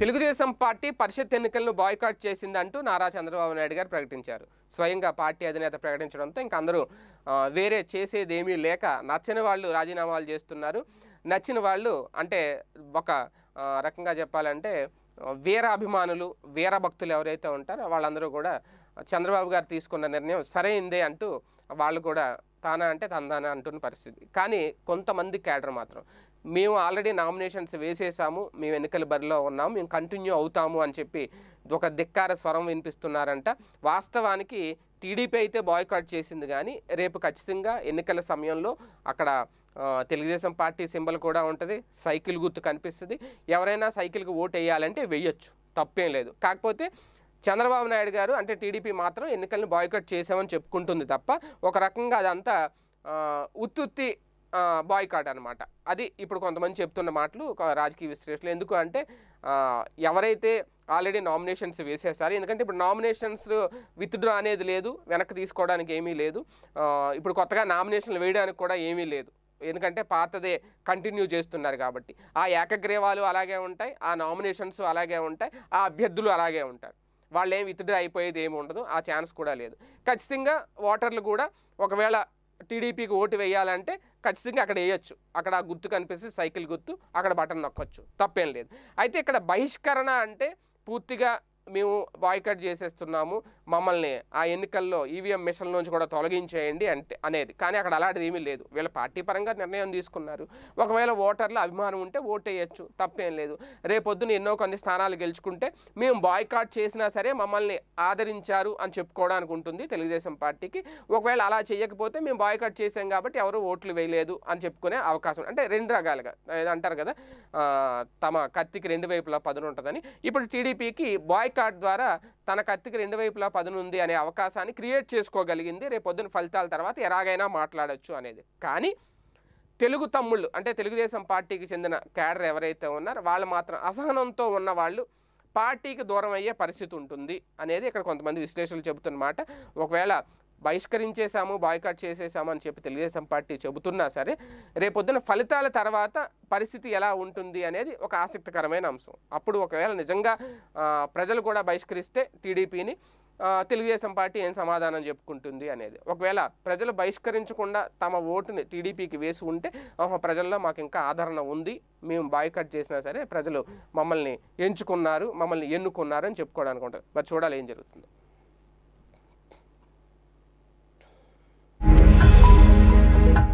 Telugu Desam party పరిషత్ ఎన్నికలను boycott చేసింది అంటూ నారా చంద్రబాబు నాయుడు గారు ప్రకటించారు స్వయంగా పార్టీ అధినేత ప్రకటించడంతో ఇంక అందరూ వేరే చేసేదేమీ లేక నచ్చని వాళ్ళు రాజీనామాలు చేస్తున్నారు నచ్చిన వాళ్ళు అంటే ఒక రకంగా చెప్పాలంటే అభిమానులు వీర భక్తులు ఎవరైతే ఉంటారో వాళ్ళందరూ కూడా చంద్రబాబు గారు తీసుకున్న నిర్ణయం సరైందే అంటూ వాళ్ళు కూడా తానా అంటే తందానా అంటున్న పరిస్థితి కానీ కొంతమంది క్యాడర్ మాత్రం మేము ఆల్రెడీ నామినేషన్స్ వేసేసాము మేము ఎన్నికల బరిలో ఉన్నాము మేము కంటిన్యూ అవుతాము అని చెప్పి ఒక ధిక్కార స్వరం వినిపిస్తున్నారంట వాస్తవానికి టీడీపీ అయితే బాయ్కాట్ చేసింది కానీ రేపు ఖచ్చితంగా ఎన్నికల సమయంలో అక్కడ తెలుగుదేశం పార్టీ సింబల్ కూడా ఉంటుంది సైకిల్ గుర్తు కనిపిస్తుంది ఎవరైనా సైకిల్కి ఓటు వేయాలంటే వెయ్యొచ్చు తప్పేం లేదు కాకపోతే చంద్రబాబు నాయుడు గారు అంటే టీడీపీ మాత్రం ఎన్నికలను బాయ్కట్ చేసామని చెప్పుకుంటుంది తప్ప ఒక రకంగా అదంతా ఉత్తుత్తి బాయ్కాట్ అనమాట అది ఇప్పుడు కొంతమంది చెప్తున్న మాటలు ఒక రాజకీయ విశ్లేషణ ఎందుకు అంటే ఎవరైతే ఆల్రెడీ నామినేషన్స్ వేసేస్తారు ఎందుకంటే ఇప్పుడు నామినేషన్స్ విత్డ్రా అనేది లేదు వెనక్కి తీసుకోవడానికి ఏమీ లేదు ఇప్పుడు కొత్తగా నామినేషన్లు వేయడానికి కూడా ఏమీ లేదు ఎందుకంటే పాతదే కంటిన్యూ చేస్తున్నారు కాబట్టి ఆ ఏకగ్రీవాలు అలాగే ఉంటాయి ఆ నామినేషన్స్ అలాగే ఉంటాయి ఆ అభ్యర్థులు అలాగే ఉంటారు వాళ్ళు ఏం విత్డ్రా అయిపోయేది ఏమి ఉండదు ఆ ఛాన్స్ కూడా లేదు ఖచ్చితంగా ఓటర్లు కూడా ఒకవేళ టీడీపీకి ఓటు వేయాలంటే ఖచ్చితంగా అక్కడ వేయొచ్చు అక్కడ ఆ గుర్తు కనిపిస్తే సైకిల్ గుర్తు అక్కడ బటన్ నొక్కొచ్చు తప్పేం లేదు అయితే ఇక్కడ బహిష్కరణ అంటే పూర్తిగా మేము బాయ్కట్ చేసేస్తున్నాము మమ్మల్ని ఆ ఎన్నికల్లో ఈవీఎం e మిషన్ల నుంచి కూడా తొలగించేయండి అంటే అనేది కానీ అక్కడ అలాంటిది ఏమీ లేదు వీళ్ళ పార్టీ పరంగా నిర్ణయం తీసుకున్నారు ఒకవేళ ఓటర్లు అభిమానం ఉంటే వేయచ్చు తప్పేం లేదు రేపొద్దున ఎన్నో కొన్ని స్థానాలు గెలుచుకుంటే మేము బాయ్కాట్ చేసినా సరే మమ్మల్ని ఆదరించారు అని చెప్పుకోవడానికి ఉంటుంది తెలుగుదేశం పార్టీకి ఒకవేళ అలా చేయకపోతే మేము బాయ్కాట్ చేసాం కాబట్టి ఎవరు ఓట్లు వేయలేదు అని చెప్పుకునే అవకాశం అంటే రెండు రకాలుగా అంటారు కదా తమ కత్తికి రెండు వైపులా పదును ఉంటుందని ఇప్పుడు టీడీపీకి బాయ్ కార్డ్ ద్వారా తన కత్తికి రెండు వైపులా పదునుంది అనే అవకాశాన్ని క్రియేట్ చేసుకోగలిగింది రేపు పొద్దున్న ఫలితాల తర్వాత ఎలాగైనా మాట్లాడచ్చు అనేది కానీ తెలుగు తమ్ముళ్ళు అంటే తెలుగుదేశం పార్టీకి చెందిన క్యాడర్ ఎవరైతే ఉన్నారో వాళ్ళు మాత్రం అసహనంతో ఉన్న వాళ్ళు పార్టీకి దూరం అయ్యే పరిస్థితి ఉంటుంది అనేది ఇక్కడ కొంతమంది విశ్లేషణలు చెబుతున్నమాట ఒకవేళ బహిష్కరించేశాము బాయ్కాట్ చేసేసాము అని చెప్పి తెలుగుదేశం పార్టీ చెబుతున్నా సరే రేపొద్దున ఫలితాల తర్వాత పరిస్థితి ఎలా ఉంటుంది అనేది ఒక ఆసక్తికరమైన అంశం అప్పుడు ఒకవేళ నిజంగా ప్రజలు కూడా బహిష్కరిస్తే టీడీపీని తెలుగుదేశం పార్టీ ఏం సమాధానం చెప్పుకుంటుంది అనేది ఒకవేళ ప్రజలు బహిష్కరించకుండా తమ ఓటుని టీడీపీకి వేసి ఉంటే ప్రజల్లో మాకు ఇంకా ఆదరణ ఉంది మేము బాయ్కట్ చేసినా సరే ప్రజలు మమ్మల్ని ఎంచుకున్నారు మమ్మల్ని ఎన్నుకున్నారు అని చెప్పుకోవడానికి ఉంటుంది మరి చూడాలి ఏం జరుగుతుందో